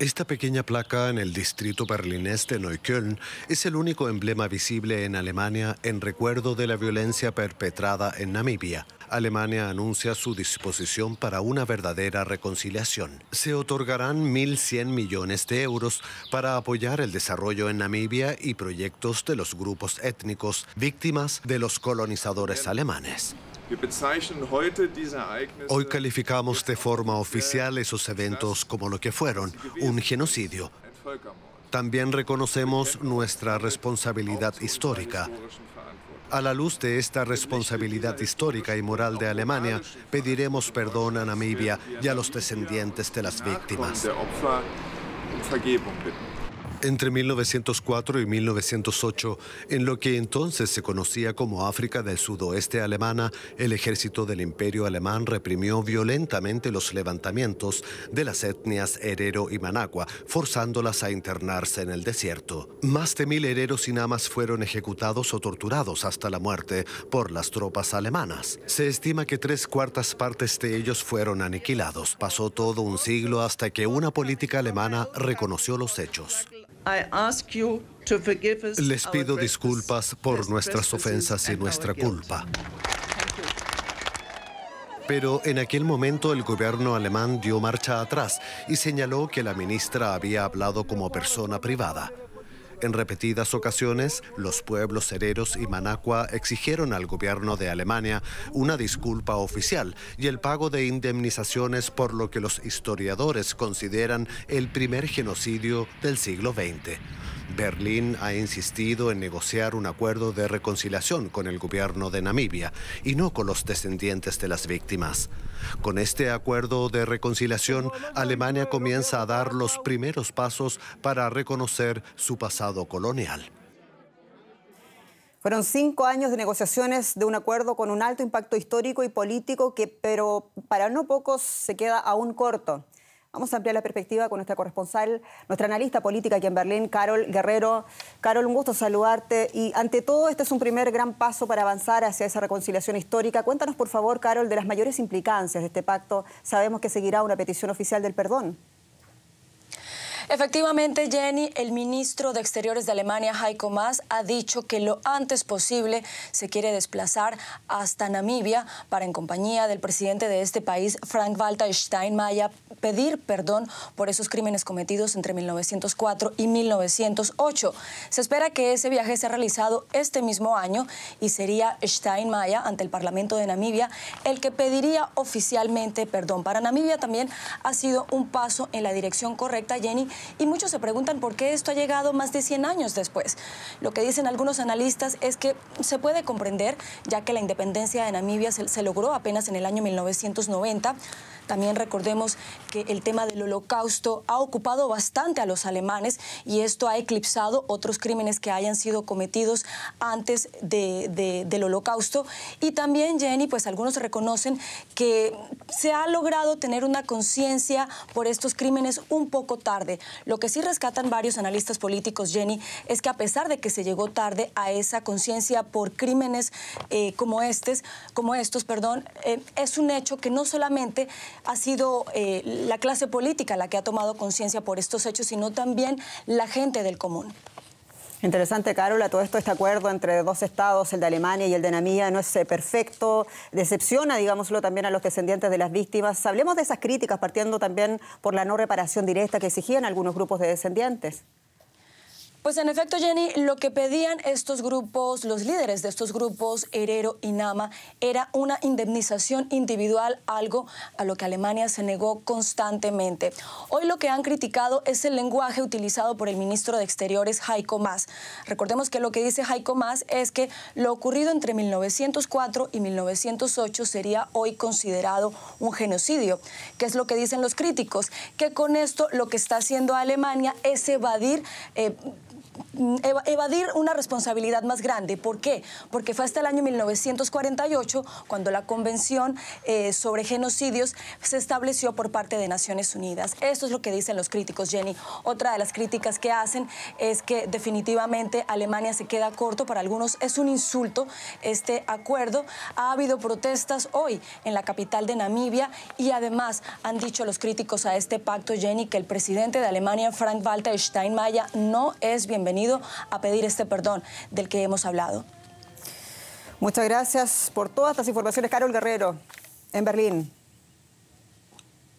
Esta pequeña placa en el distrito berlinés de Neukölln es el único emblema visible en Alemania en recuerdo de la violencia perpetrada en Namibia. Alemania anuncia su disposición para una verdadera reconciliación. Se otorgarán 1.100 millones de euros para apoyar el desarrollo en Namibia y proyectos de los grupos étnicos víctimas de los colonizadores alemanes. Hoy calificamos de forma oficial esos eventos como lo que fueron, un genocidio. También reconocemos nuestra responsabilidad histórica. A la luz de esta responsabilidad histórica y moral de Alemania, pediremos perdón a Namibia y a los descendientes de las víctimas. Entre 1904 y 1908, en lo que entonces se conocía como África del Sudoeste alemana, el ejército del Imperio alemán reprimió violentamente los levantamientos de las etnias Herero y Managua, forzándolas a internarse en el desierto. Más de mil hereros y namas fueron ejecutados o torturados hasta la muerte por las tropas alemanas. Se estima que tres cuartas partes de ellos fueron aniquilados. Pasó todo un siglo hasta que una política alemana reconoció los hechos. Les pido disculpas por nuestras ofensas y nuestra culpa. Pero en aquel momento el gobierno alemán dio marcha atrás y señaló que la ministra había hablado como persona privada. En repetidas ocasiones, los pueblos hereros y manacua exigieron al gobierno de Alemania una disculpa oficial y el pago de indemnizaciones por lo que los historiadores consideran el primer genocidio del siglo XX. Berlín ha insistido en negociar un acuerdo de reconciliación con el gobierno de Namibia y no con los descendientes de las víctimas. Con este acuerdo de reconciliación, Alemania comienza a dar los primeros pasos para reconocer su pasado colonial. Fueron cinco años de negociaciones de un acuerdo con un alto impacto histórico y político que, pero para no pocos, se queda aún corto. Vamos a ampliar la perspectiva con nuestra corresponsal, nuestra analista política aquí en Berlín, Carol Guerrero. Carol, un gusto saludarte. Y ante todo, este es un primer gran paso para avanzar hacia esa reconciliación histórica. Cuéntanos, por favor, Carol, de las mayores implicancias de este pacto. Sabemos que seguirá una petición oficial del perdón. Efectivamente, Jenny, el ministro de Exteriores de Alemania, Heiko Maas, ha dicho que lo antes posible se quiere desplazar hasta Namibia para, en compañía del presidente de este país, Frank-Walter Steinmeier, pedir perdón por esos crímenes cometidos entre 1904 y 1908. Se espera que ese viaje sea realizado este mismo año y sería Steinmeier, ante el Parlamento de Namibia, el que pediría oficialmente perdón. Para Namibia también ha sido un paso en la dirección correcta, Jenny, y muchos se preguntan por qué esto ha llegado más de 100 años después. Lo que dicen algunos analistas es que se puede comprender, ya que la independencia de Namibia se, logró apenas en el año 1990. También recordemos que el tema del holocausto ha ocupado bastante a los alemanes y esto ha eclipsado otros crímenes que hayan sido cometidos antes del holocausto. Y también, Jenny, pues algunos reconocen que se ha logrado tener una conciencia por estos crímenes un poco tarde. Lo que sí rescatan varios analistas políticos, Jenny, es que a pesar de que se llegó tarde a esa conciencia por crímenes eh, como, como estos, perdón, eh, es un hecho que no solamente ha sido eh, la clase política la que ha tomado conciencia por estos hechos, sino también la gente del común. Interesante, Carola, todo esto, este acuerdo entre dos estados, el de Alemania y el de Namibia, no es eh, perfecto, decepciona, digámoslo, también a los descendientes de las víctimas. Hablemos de esas críticas, partiendo también por la no reparación directa que exigían algunos grupos de descendientes. Pues en efecto, Jenny, lo que pedían estos grupos, los líderes de estos grupos, Herero y Nama, era una indemnización individual, algo a lo que Alemania se negó constantemente. Hoy lo que han criticado es el lenguaje utilizado por el ministro de Exteriores, Heiko Maas. Recordemos que lo que dice Heiko Maas es que lo ocurrido entre 1904 y 1908 sería hoy considerado un genocidio, que es lo que dicen los críticos, que con esto lo que está haciendo Alemania es evadir... Eh, Mm, evadir una responsabilidad más grande. ¿Por qué? Porque fue hasta el año 1948 cuando la Convención eh, sobre Genocidios se estableció por parte de Naciones Unidas. Esto es lo que dicen los críticos, Jenny. Otra de las críticas que hacen es que definitivamente Alemania se queda corto. Para algunos es un insulto este acuerdo. Ha habido protestas hoy en la capital de Namibia y además han dicho los críticos a este pacto, Jenny, que el presidente de Alemania, Frank-Walter Steinmeier, no es bienvenido venido a pedir este perdón del que hemos hablado. Muchas gracias por todas estas informaciones, Carol Guerrero, en Berlín.